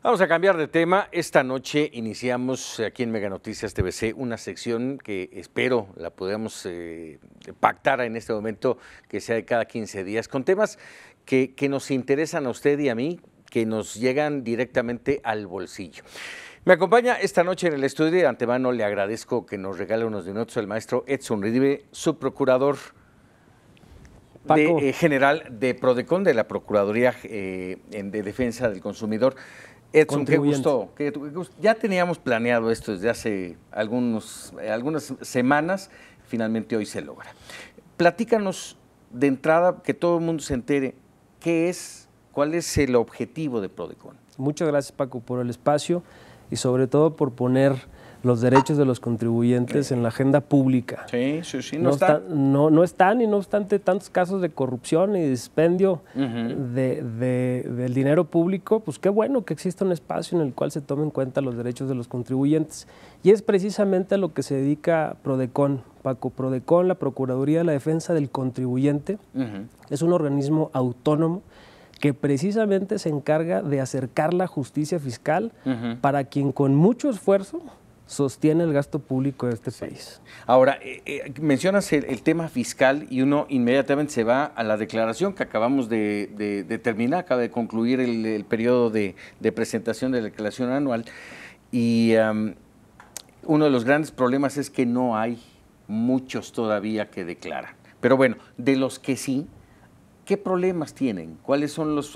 Vamos a cambiar de tema. Esta noche iniciamos aquí en Mega Noticias TVC una sección que espero la podamos eh, pactar en este momento, que sea de cada 15 días, con temas que, nos interesan a usted y a mí, que nos llegan directamente al bolsillo. Me acompaña esta noche en el estudio y de antemano le agradezco que nos regale unos minutos el maestro Edson Ridive, subprocurador eh, general de Prodecon, de la Procuraduría eh, de Defensa del Consumidor. Edson, qué gusto, Ya teníamos planeado esto desde hace algunos, eh, algunas semanas, finalmente hoy se logra. Platícanos de entrada, que todo el mundo se entere, qué es, cuál es el objetivo de Prodecon. Muchas gracias Paco por el espacio y sobre todo por poner los derechos de los contribuyentes en la agenda pública. Sí, sí, sí, no, están. no, están y no obstante tantos casos de corrupción y dispendio de, de, del dinero público, pues qué bueno que exista un espacio en el cual se tomen en cuenta los derechos de los contribuyentes. Y es precisamente a lo que se dedica Prodecon, Paco. Prodecon, la Procuraduría de la Defensa del Contribuyente, es un organismo autónomo que precisamente se encarga de acercar la justicia fiscal para quien con mucho esfuerzo sostiene el gasto público de este país. Ahora, eh, eh mencionas el, tema fiscal y uno inmediatamente se va a la declaración que acabamos de, terminar, acaba de concluir el, periodo de, presentación de la declaración anual. Y uno de los grandes problemas es que no hay muchos todavía que declaran. Pero bueno, de los que sí, ¿Qué problemas tienen? ¿Cuáles son los,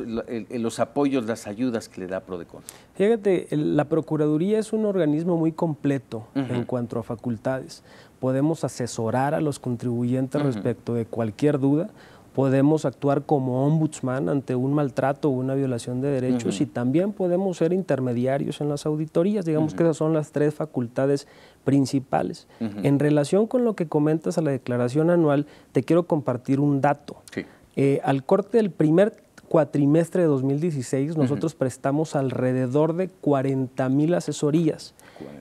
apoyos, las ayudas que le da Prodecon? Fíjate, la Procuraduría es un organismo muy completo en cuanto a facultades. Podemos asesorar a los contribuyentes respecto de cualquier duda. Podemos actuar como ombudsman ante un maltrato o una violación de derechos y también podemos ser intermediarios en las auditorías. Digamos que esas son las tres facultades principales. En relación con lo que comentas a la declaración anual, te quiero compartir un dato. Sí. Eh, al corte del primer cuatrimestre de 2016, nosotros prestamos alrededor de 40 mil asesorías.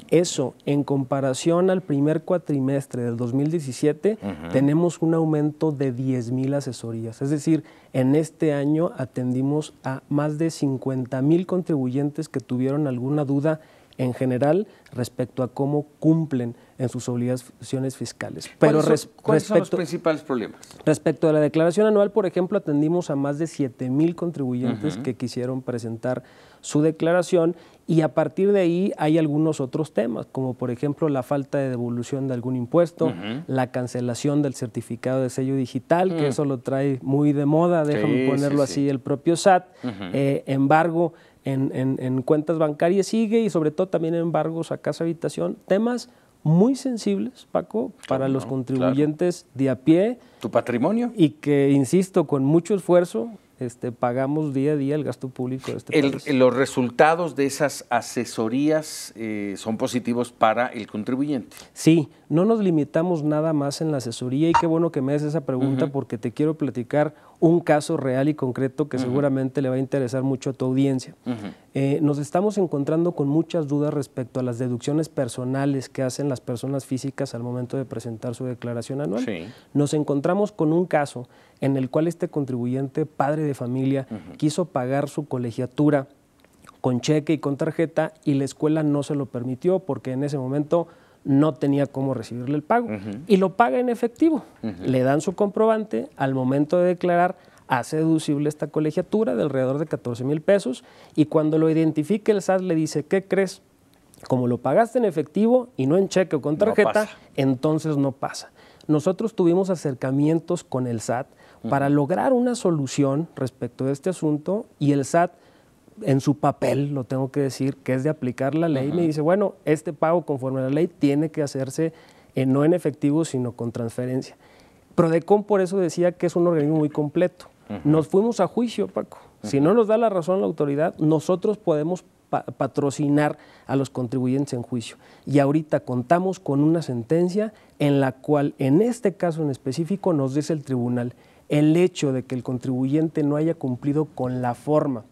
Eso, en comparación al primer cuatrimestre del 2017, tenemos un aumento de 10 mil asesorías. Es decir, en este año atendimos a más de 50 mil contribuyentes que tuvieron alguna duda en general respecto a cómo cumplen en sus obligaciones fiscales. Pero ¿Cuáles son, los principales problemas? Respecto a la declaración anual, por ejemplo, atendimos a más de 7 mil contribuyentes que quisieron presentar su declaración y a partir de ahí hay algunos otros temas, como por ejemplo la falta de devolución de algún impuesto, la cancelación del certificado de sello digital, que mm. eso lo trae muy de moda, déjame ponerlo así, el propio SAT. Eh, embargo, en, cuentas bancarias sigue y sobre todo también en embargos a casa habitación, temas muy sensibles, Paco, para los contribuyentes de a pie. Tu patrimonio. Y que, insisto, con mucho esfuerzo este, pagamos día a día el gasto público de este ¿Los resultados de esas asesorías eh, son positivos para el contribuyente? Sí, no nos limitamos nada más en la asesoría y qué bueno que me haces esa pregunta porque te quiero platicar un caso real y concreto que seguramente le va a interesar mucho a tu audiencia. Eh, nos estamos encontrando con muchas dudas respecto a las deducciones personales que hacen las personas físicas al momento de presentar su declaración anual. Nos encontramos con un caso en el cual este contribuyente, padre de familia, quiso pagar su colegiatura con cheque y con tarjeta y la escuela no se lo permitió porque en ese momento no tenía cómo recibirle el pago y lo paga en efectivo. Le dan su comprobante al momento de declarar hace deducible esta colegiatura de alrededor de 14 mil pesos y cuando lo identifique el SAT le dice, ¿qué crees? Como lo pagaste en efectivo y no en cheque o con tarjeta, entonces no pasa. Nosotros tuvimos acercamientos con el SAT para lograr una solución respecto de este asunto y el SAT en su papel, lo tengo que decir, que es de aplicar la ley, me dice, bueno, este pago conforme a la ley tiene que hacerse eh, no en efectivo, sino con transferencia. Prodecon por eso decía que es un organismo muy completo. Nos fuimos a juicio, Paco. Si no nos da la razón la autoridad, nosotros podemos patrocinar a los contribuyentes en juicio. Y ahorita contamos con una sentencia en la cual, en este caso en específico, nos dice el tribunal el hecho de que el contribuyente no haya cumplido con la forma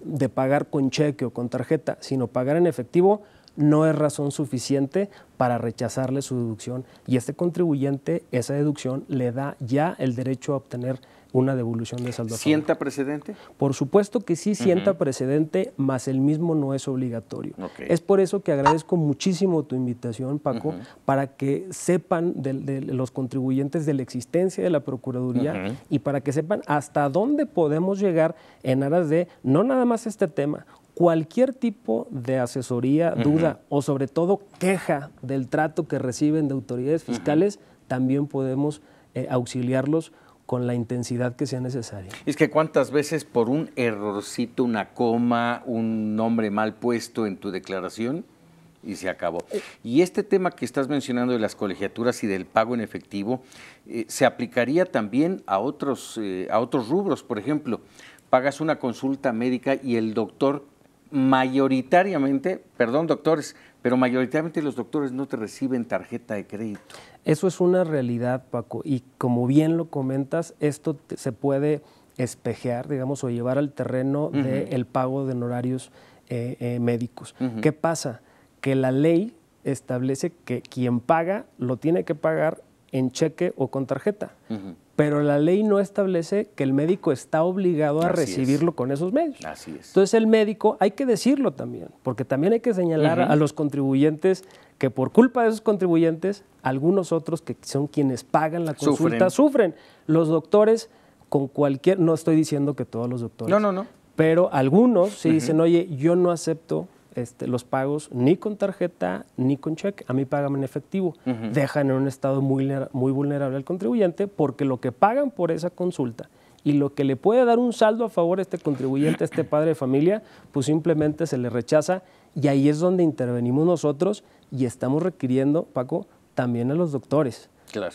de pagar con cheque o con tarjeta, sino pagar en efectivo no es razón suficiente para rechazarle su deducción y este contribuyente esa deducción le da ya el derecho a obtener una devolución de saldo. ¿Sienta precedente? Por supuesto que sí, sienta precedente, mas el mismo no es obligatorio. Es por eso que agradezco muchísimo tu invitación, Paco, para que sepan de, los contribuyentes de la existencia de la Procuraduría y para que sepan hasta dónde podemos llegar en aras de no nada más este tema, cualquier tipo de asesoría, duda o sobre todo queja del trato que reciben de autoridades fiscales, también podemos eh, auxiliarlos con la intensidad que sea necesaria. Es que cuántas veces por un errorcito, una coma, un nombre mal puesto en tu declaración y se acabó. Eh. Y este tema que estás mencionando de las colegiaturas y del pago en efectivo, eh, se aplicaría también a otros, a otros rubros. Por ejemplo, pagas una consulta médica y el doctor mayoritariamente, perdón doctores, pero mayoritariamente los doctores no te reciben tarjeta de crédito. Eso es una realidad, Paco, y como bien lo comentas, esto se puede espejear, digamos, o llevar al terreno del pago de honorarios eh, eh, médicos. ¿Qué pasa? Que la ley establece que quien paga lo tiene que pagar en cheque o con tarjeta pero la ley no establece que el médico está obligado a recibirlo con esos medios. Así es. Entonces el médico, hay que decirlo también, porque también hay que señalar a los contribuyentes que por culpa de esos contribuyentes, algunos otros que son quienes pagan la consulta sufren. Los doctores con cualquier, no estoy diciendo que todos los doctores. No, no, no. Pero algunos sí dicen, oye, yo no acepto este, los pagos ni con tarjeta ni con cheque. A mí pagan en efectivo. Dejan en un estado muy, muy vulnerable al contribuyente porque lo que pagan por esa consulta y lo que le puede dar un saldo a favor a este contribuyente, a este padre de familia, pues simplemente se le rechaza y ahí es donde intervenimos nosotros y estamos requiriendo, Paco, también a los doctores. Claro.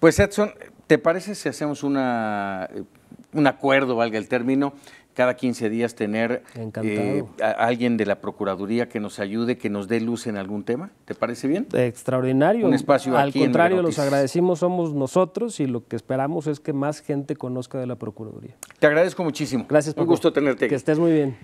Pues Edson, ¿te parece si hacemos una, eh, un acuerdo, valga el término? cada 15 días tener eh, a alguien de la Procuraduría que nos ayude, que nos dé luz en algún tema. ¿Te parece bien? Extraordinario. Un espacio Al contrario, los agradecimos somos nosotros y lo que esperamos es que más gente conozca de la Procuraduría. Te agradezco muchísimo. Gracias, por Un gusto tenerte. Que estés muy bien.